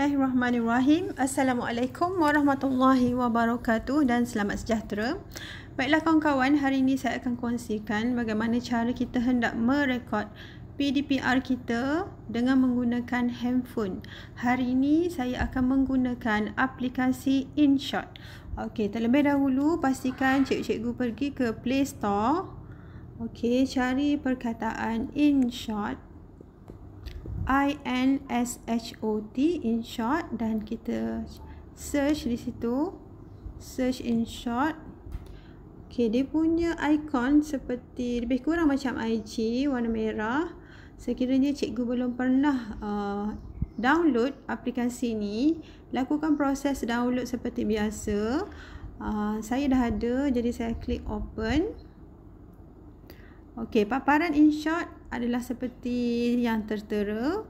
Bismillahirrahmanirrahim. Assalamualaikum warahmatullahi wabarakatuh dan selamat sejahtera. Baiklah kawan-kawan, hari ini saya akan kongsikan bagaimana cara kita hendak merekod PDPR kita dengan menggunakan handphone. Hari ini saya akan menggunakan aplikasi InShot. Okey, terlebih dahulu pastikan cikgu-cikgu pergi ke Play Store. Okey, cari perkataan InShot. I N S H O T in short dan kita search di situ search in short okey dia punya icon seperti lebih kurang macam IG warna merah sekiranya cikgu belum pernah uh, download aplikasi ni lakukan proses download seperti biasa uh, saya dah ada jadi saya klik open Okey, paparan in InShot adalah seperti yang tertera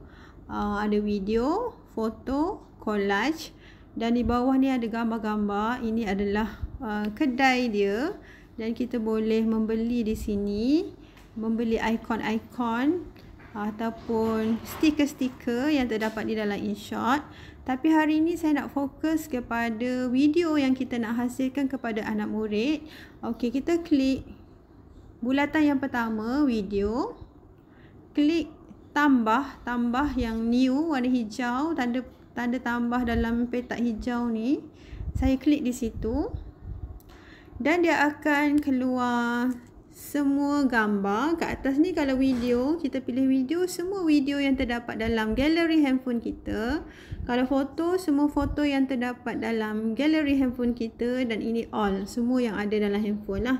uh, ada video, foto, collage dan di bawah ni ada gambar-gambar. Ini adalah uh, kedai dia dan kita boleh membeli di sini, membeli ikon-ikon ataupun stiker-stiker yang terdapat di dalam InShot. Tapi hari ini saya nak fokus kepada video yang kita nak hasilkan kepada anak murid. Okey, kita klik bulatan yang pertama, video klik tambah, tambah yang new warna hijau, tanda tanda tambah dalam petak hijau ni. Saya klik di situ. Dan dia akan keluar semua gambar kat atas ni kalau video kita pilih video semua video yang terdapat dalam galeri handphone kita kalau foto semua foto yang terdapat dalam galeri handphone kita dan ini all semua yang ada dalam handphone lah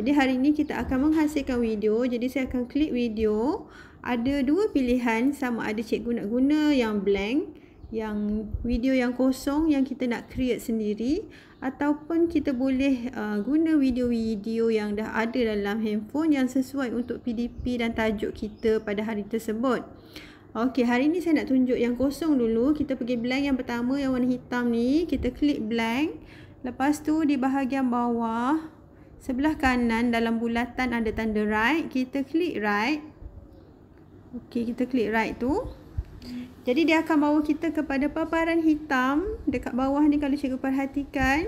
jadi hari ni kita akan menghasilkan video jadi saya akan klik video ada dua pilihan sama ada cikgu nak guna yang blank yang video yang kosong yang kita nak create sendiri ataupun kita boleh uh, guna video-video yang dah ada dalam handphone yang sesuai untuk PDP dan tajuk kita pada hari tersebut. Okey, hari ni saya nak tunjuk yang kosong dulu. Kita pergi blank yang pertama yang warna hitam ni, kita klik blank. Lepas tu di bahagian bawah sebelah kanan dalam bulatan ada tanda right, kita klik right. Okey, kita klik right tu. Jadi dia akan bawa kita kepada paparan hitam dekat bawah ni kalau cikgu perhatikan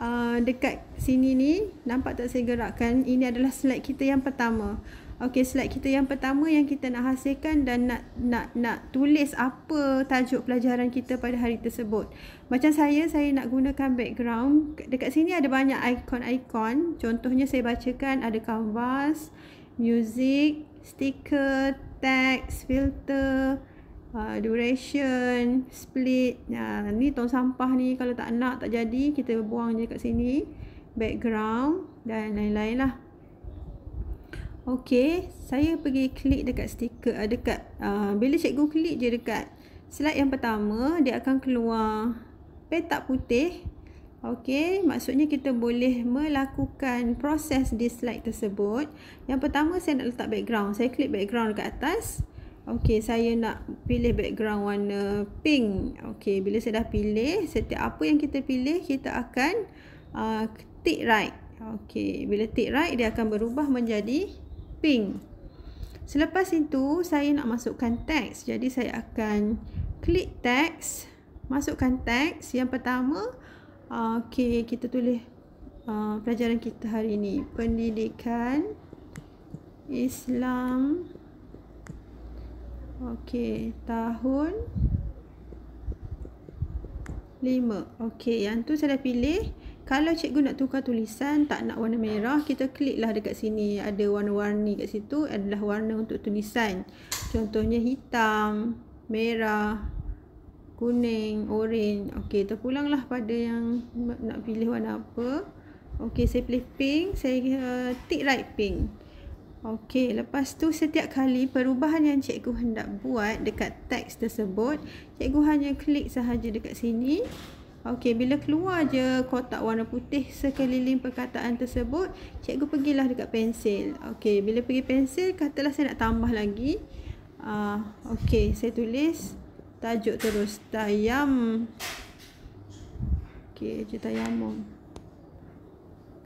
uh, dekat sini ni nampak tak saya gerakkan ini adalah slide kita yang pertama. Okey slide kita yang pertama yang kita nak hasilkan dan nak nak nak tulis apa tajuk pelajaran kita pada hari tersebut. Macam saya saya nak gunakan background dekat sini ada banyak ikon-ikon. Contohnya saya bacakan ada kanvas, music, sticker, text, filter uh, duration, split. Uh, ni tong sampah ni kalau tak nak tak jadi kita buang je kat sini. Background dan lain-lain lah. Okay, saya pergi klik dekat stiker, uh, dekat uh, bila cikgu klik je dekat slide yang pertama dia akan keluar petak putih. Okey, maksudnya kita boleh melakukan proses di slide tersebut. Yang pertama saya nak letak background. Saya klik background dekat atas. Okey, saya nak pilih background warna pink. Okey, bila saya dah pilih, setiap apa yang kita pilih, kita akan uh, tick right. Okey, bila tick right, dia akan berubah menjadi pink. Selepas itu, saya nak masukkan teks. Jadi, saya akan klik teks. Masukkan teks. Yang pertama, uh, okey, kita tulis uh, pelajaran kita hari ini. Pendidikan Islam Islam Okey, tahun 5. Okey, yang tu saya dah pilih. Kalau cikgu nak tukar tulisan, tak nak warna merah, kita kliklah dekat sini. Ada warna-warni kat situ adalah warna untuk tulisan. Contohnya hitam, merah, kuning, orange. Okey, terpulanglah pada yang nak pilih warna apa. Okey, saya pilih pink. Saya uh, tick right pink. Okey, lepas tu setiap kali perubahan yang cikgu hendak buat dekat teks tersebut, cikgu hanya klik sahaja dekat sini. Okey, bila keluar je kotak warna putih sekeliling perkataan tersebut, cikgu pergilah dekat pensel. Okey, bila pergi pensel, katalah saya nak tambah lagi. Ah, uh, okey, saya tulis tajuk terus tayam. Okey, je tayamum.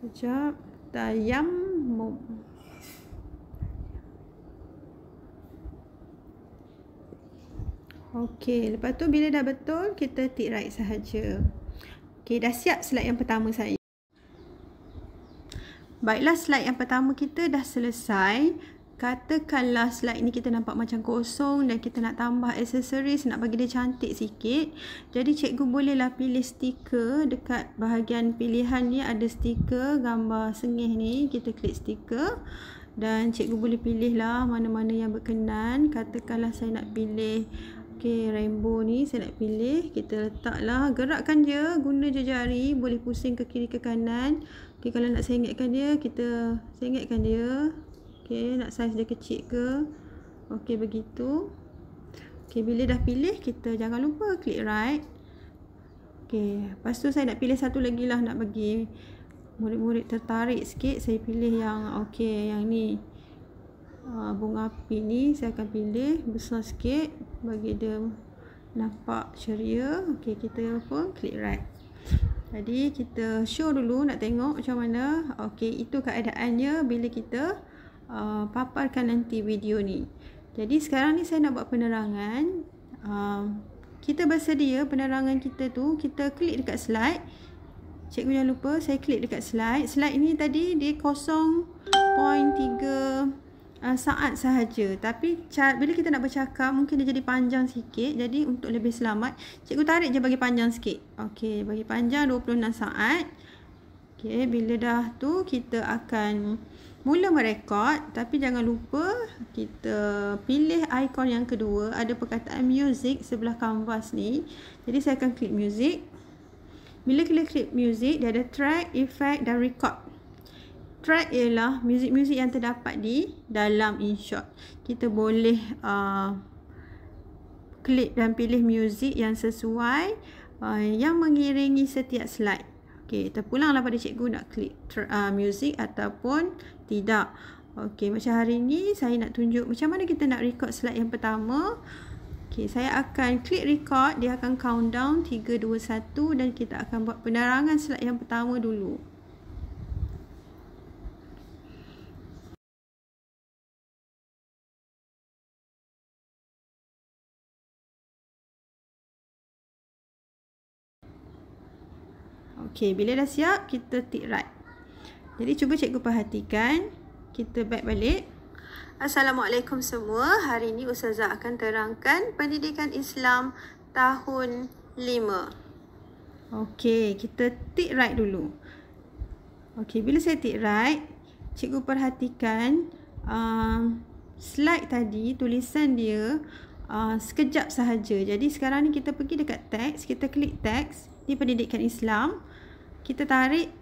Kejap, tayamum. Okey, lepas tu bila dah betul kita tick right sahaja. Okey, dah siap slide yang pertama saya. Baiklah slide yang pertama kita dah selesai. Katakanlah slide ni kita nampak macam kosong dan kita nak tambah aksesoris nak bagi dia cantik sikit. Jadi cikgu bolehlah pilih stiker dekat bahagian pilihan ni ada stiker gambar sengih ni. Kita klik stiker dan cikgu boleh pilihlah mana-mana yang berkenan. Katakanlah saya nak pilih Okey, rainbow ni saya nak pilih. Kita letaklah. Gerakkan je. Guna je jari. Boleh pusing ke kiri ke kanan. Okey, kalau nak sengitkan dia, kita sengitkan dia. Okey, nak saiz dia kecil ke. Okey, begitu. Okey, bila dah pilih, kita jangan lupa klik right. Okey, lepas tu saya nak pilih satu lagi lah nak bagi murid-murid tertarik sikit. Saya pilih yang, okey, yang ni. Ah, bunga api ni saya akan pilih besar sikit bagi dia nampak ceria okey kita pun klik right jadi kita show dulu nak tengok macam mana okey itu keadaannya bila kita uh, paparkan nanti video ni jadi sekarang ni saya nak buat penerangan uh, kita bersedia penerangan kita tu kita klik dekat slide Cikgu jangan lupa saya klik dekat slide. Slide ni tadi dia uh, saat sahaja tapi car- bila kita nak bercakap mungkin dia jadi panjang sikit jadi untuk lebih selamat cikgu tarik je bagi panjang sikit okey bagi panjang 26 saat okey bila dah tu kita akan mula merekod tapi jangan lupa kita pilih ikon yang kedua ada perkataan music sebelah kanvas ni jadi saya akan klik music bila kita klik music dia ada track effect dan record track ialah muzik-muzik yang terdapat di dalam InShot. Kita boleh uh, klik dan pilih muzik yang sesuai uh, yang mengiringi setiap slide. Okey, terpulanglah pada cikgu nak klik uh, muzik ataupun tidak. Okey, macam hari ini saya nak tunjuk macam mana kita nak record slide yang pertama. Okey, saya akan klik record, dia akan countdown 3 2 1 dan kita akan buat penerangan slide yang pertama dulu. Okey, bila dah siap, kita tick right. Jadi, cuba cikgu perhatikan. Kita back balik. Assalamualaikum semua. Hari ini Ustazah akan terangkan pendidikan Islam tahun 5. Okey, kita tick right dulu. Okey, bila saya tick right, cikgu perhatikan um, slide tadi, tulisan dia uh, sekejap sahaja. Jadi, sekarang ni kita pergi dekat teks. Kita klik teks di pendidikan Islam kita tarik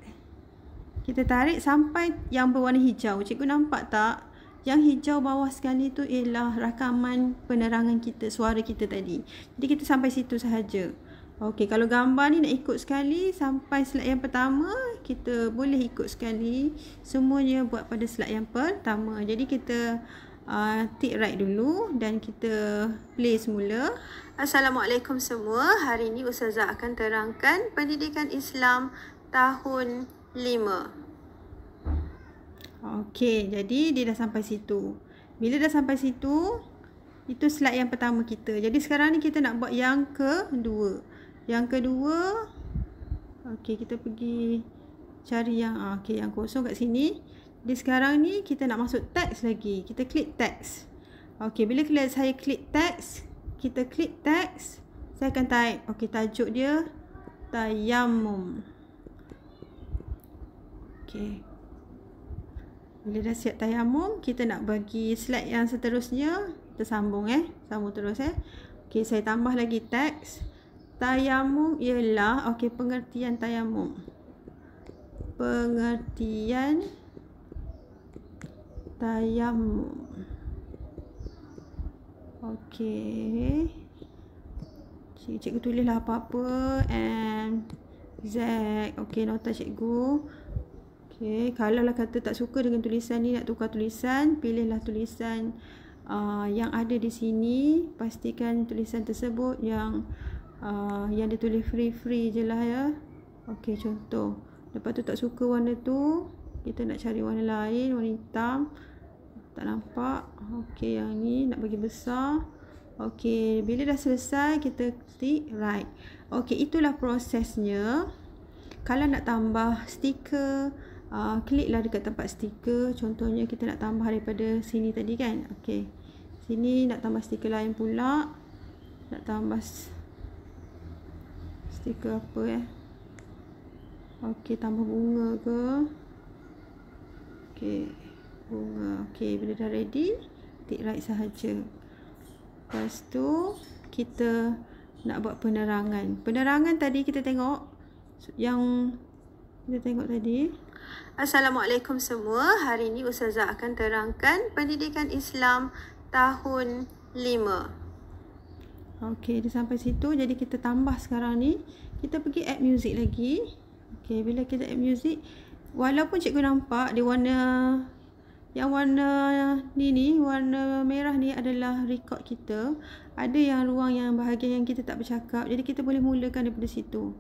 kita tarik sampai yang berwarna hijau. Cikgu nampak tak? Yang hijau bawah sekali tu ialah rakaman penerangan kita, suara kita tadi. Jadi kita sampai situ sahaja. Okey, kalau gambar ni nak ikut sekali sampai slot yang pertama, kita boleh ikut sekali. Semuanya buat pada slot yang pertama. Jadi kita uh, uh, ah, tick right dulu dan kita play semula. Assalamualaikum semua. Hari ini Ustazah akan terangkan pendidikan Islam tahun 5. Okey, jadi dia dah sampai situ. Bila dah sampai situ, itu slide yang pertama kita. Jadi sekarang ni kita nak buat yang kedua. Yang kedua, okey kita pergi cari yang ah, okey yang kosong kat sini. Di sekarang ni kita nak masuk teks lagi. Kita klik teks. Okey, bila saya klik teks, kita klik teks, saya akan type. Okey, tajuk dia tayammum. Okey. Bila dah siap tayammum, kita nak bagi slide yang seterusnya. Kita sambung eh. Sambung terus eh. Okey, saya tambah lagi teks. Tayammum ialah okey, pengertian tayammum. Pengertian Tayam, Okey. Cik, cikgu tulislah apa-apa and Z. Okey, nota cikgu. Okey, kalau lah kata tak suka dengan tulisan ni nak tukar tulisan, pilihlah tulisan uh, yang ada di sini, pastikan tulisan tersebut yang uh, yang ditulis free-free je lah ya. Okey, contoh. Lepas tu tak suka warna tu, kita nak cari warna lain, warna hitam tak nampak okey yang ni nak bagi besar okey bila dah selesai kita klik right okey itulah prosesnya kalau nak tambah stiker uh, kliklah dekat tempat stiker contohnya kita nak tambah daripada sini tadi kan okey sini nak tambah stiker lain pula nak tambah stiker apa eh okey tambah bunga ke okey bunga. Okey, bila dah ready, tick right sahaja. Lepas tu, kita nak buat penerangan. Penerangan tadi kita tengok, yang kita tengok tadi. Assalamualaikum semua. Hari ini Ustazah akan terangkan pendidikan Islam tahun 5. Okey, dia sampai situ. Jadi kita tambah sekarang ni. Kita pergi add music lagi. Okey, bila kita add music, walaupun cikgu nampak dia warna yang warna ni ni warna merah ni adalah rekod kita ada yang ruang yang bahagian yang kita tak bercakap jadi kita boleh mulakan daripada situ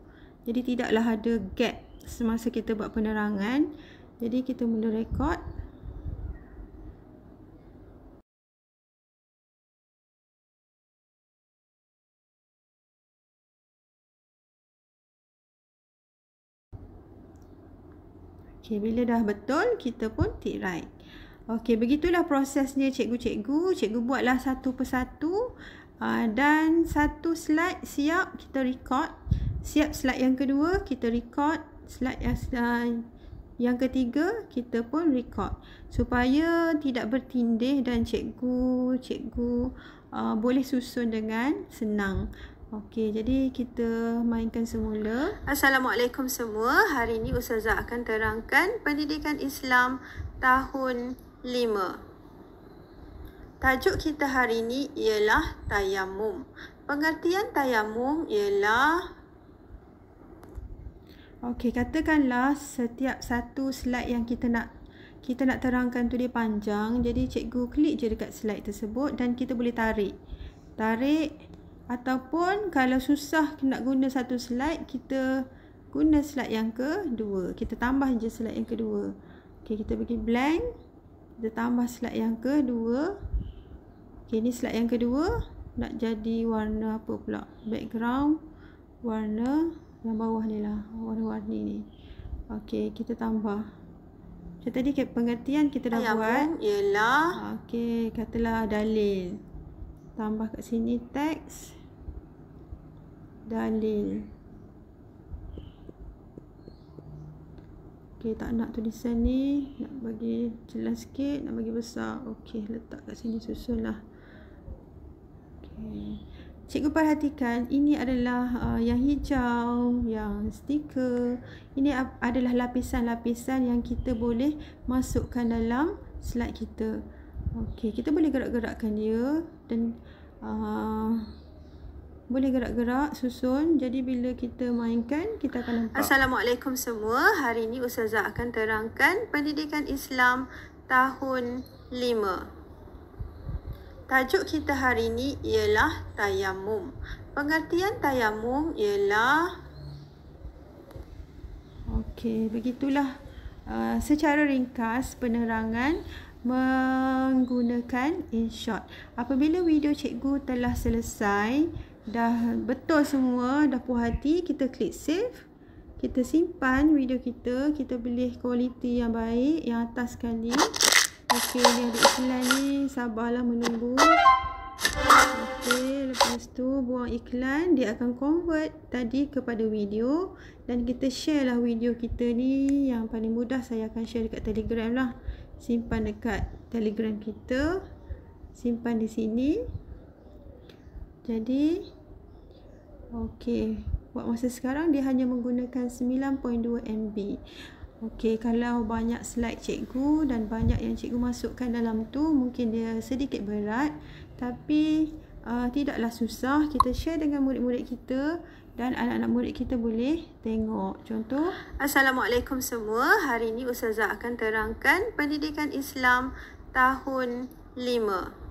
jadi tidaklah ada gap semasa kita buat penerangan jadi kita mula rekod Okay, bila dah betul, kita pun tirai. right. Okey, begitulah prosesnya cikgu-cikgu. Cikgu buatlah satu persatu. Uh, dan satu slide siap kita record. Siap slide yang kedua, kita record. Slide yang, uh, yang ketiga, kita pun record. Supaya tidak bertindih dan cikgu cikgu uh, boleh susun dengan senang. Okey, jadi kita mainkan semula. Assalamualaikum semua. Hari ini Ustazah akan terangkan pendidikan Islam tahun Lima. Tajuk kita hari ini ialah tayamum. Pengertian tayamum ialah Okey, katakanlah setiap satu slide yang kita nak kita nak terangkan tu dia panjang. Jadi cikgu klik je dekat slide tersebut dan kita boleh tarik. Tarik ataupun kalau susah nak guna satu slide, kita guna slide yang kedua. Kita tambah je slide yang kedua. Okey, kita pergi blank kita tambah slide yang kedua ok ni slide yang kedua nak jadi warna apa pula background warna yang bawah ni lah warna-warni ni ok kita tambah macam tadi pengertian kita dah Ayah buat pun, ialah ok katalah dalil tambah kat sini teks dalil Okey, tak nak tulisan ni. Nak bagi jelas sikit, nak bagi besar. Okey, letak kat sini lah. Okay, Cikgu perhatikan, ini adalah uh, yang hijau, yang stiker. Ini adalah lapisan-lapisan yang kita boleh masukkan dalam slide kita. Okey, kita boleh gerak-gerakkan dia dan uh, boleh gerak-gerak susun jadi bila kita mainkan kita akan nampak Assalamualaikum semua hari ini ustazah akan terangkan pendidikan Islam tahun 5 Tajuk kita hari ini ialah tayamum Pengertian tayamum ialah Okey begitulah uh, secara ringkas penerangan menggunakan InShot. Apabila video cikgu telah selesai, dah betul semua, dah puas hati, kita klik save. Kita simpan video kita, kita pilih kualiti yang baik, yang atas sekali. Okey, dia ada iklan ni, sabarlah menunggu. Okey, lepas tu buang iklan, dia akan convert tadi kepada video. Dan kita share lah video kita ni, yang paling mudah saya akan share dekat telegram lah. Simpan dekat telegram kita. Simpan di sini. Jadi, Okey, buat masa sekarang dia hanya menggunakan 9.2 MB. Okey, kalau banyak slide cikgu dan banyak yang cikgu masukkan dalam tu mungkin dia sedikit berat tapi uh, tidaklah susah kita share dengan murid-murid kita dan anak-anak murid kita boleh tengok. Contoh, Assalamualaikum semua. Hari ini ustazah akan terangkan pendidikan Islam tahun 5.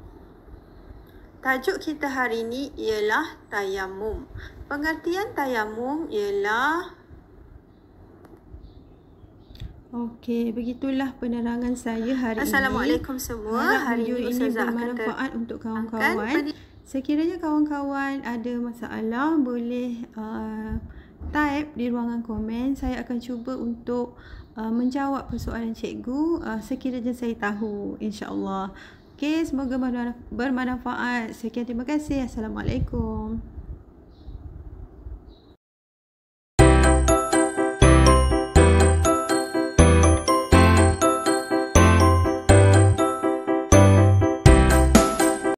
Tajuk kita hari ini ialah tayamum. Pengertian tayamum ialah Okey, begitulah penerangan saya hari Assalamualaikum ini. Assalamualaikum semua. Harap hari ini Ustazah bermanfaat untuk kawan-kawan. Sekiranya kawan-kawan ada masalah, boleh uh, type di ruangan komen. Saya akan cuba untuk uh, menjawab persoalan cikgu uh, sekiranya saya tahu insyaAllah. Okay, semoga bermanfaat. Sekian terima kasih. Assalamualaikum.